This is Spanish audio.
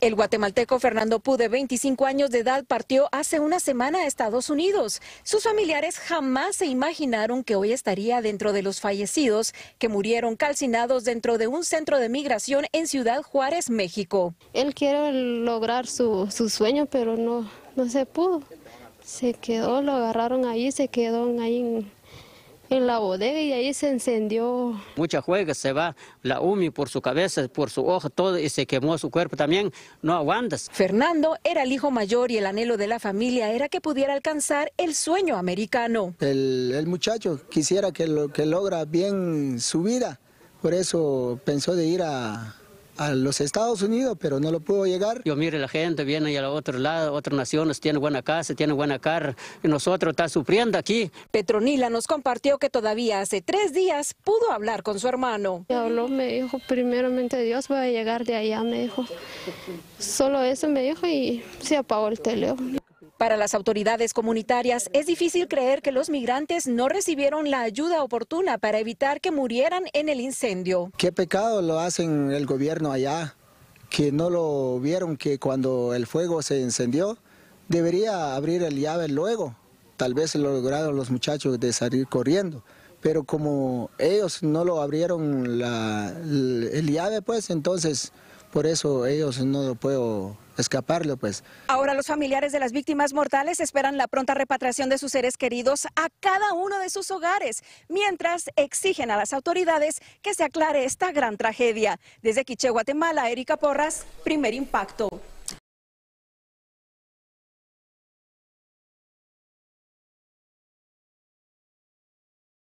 El guatemalteco Fernando Pú, de 25 años de edad, partió hace una semana a Estados Unidos. Sus familiares jamás se imaginaron que hoy estaría dentro de los fallecidos que murieron calcinados dentro de un centro de migración en Ciudad Juárez, México. Él quiere lograr su, sueño, pero no, no se pudo. Se quedó, lo agarraron ahí, se quedó ahí en, en la bodega y ahí se encendió. Mucha juega se va la UMI por su cabeza, por su ojo, todo y se quemó su cuerpo también. No aguantas. Fernando era el hijo mayor y el anhelo de la familia era que pudiera alcanzar el sueño americano. El, el muchacho quisiera que, que logra bien su vida, por eso pensó de ir a, a los Estados Unidos, pero no lo pudo llegar. Yo mire, la gente viene al otro lado, otras naciones TIENE buena casa, TIENE buena CARA, y nosotros está sufriendo aquí. Petronila nos compartió que todavía hace tres días pudo hablar con su hermano. Me habló, me dijo, primeramente Dios va a llegar de allá, me dijo. Solo eso me dijo y se apagó el teléfono. Para las autoridades comunitarias es difícil creer que los migrantes no recibieron la ayuda oportuna para evitar que murieran en el incendio. Qué pecado lo hacen el gobierno allá, que no lo vieron que cuando el fuego se encendió debería abrir el llave luego. Tal vez lo lograron los muchachos de salir corriendo, pero como ellos no lo abrieron el llave, pues entonces por eso ellos no lo puedo escaparlo, pues. Ahora los familiares de las víctimas mortales esperan la pronta repatriación de sus seres queridos a cada uno de sus hogares, mientras exigen a las autoridades que se aclare esta gran tragedia. Desde Quiche, Guatemala, Erika Porras, primer impacto.